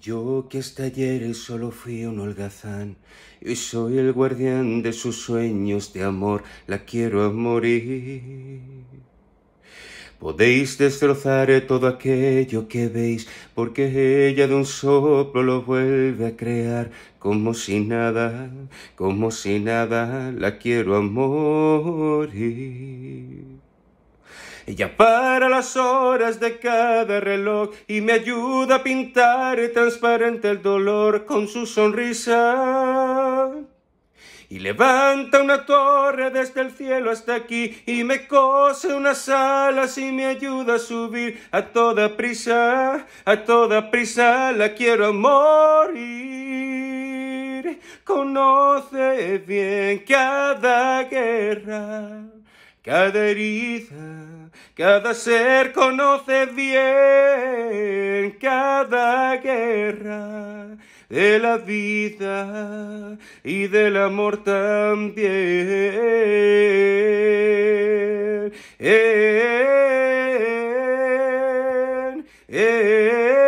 yo que hasta ayer solo fui un holgazán, y soy el guardián de sus sueños de amor, la quiero a morir. Podéis destrozar todo aquello que veis, porque ella de un soplo lo vuelve a crear, como si nada, como si nada, la quiero a morir. Ella para las horas de cada reloj y me ayuda a pintar transparente el dolor con su sonrisa. Y levanta una torre desde el cielo hasta aquí y me cose unas alas y me ayuda a subir a toda prisa, a toda prisa la quiero morir. Conoce bien cada guerra. Cada herida, cada ser conoce bien cada guerra de la vida y del amor también. Eh, eh, eh,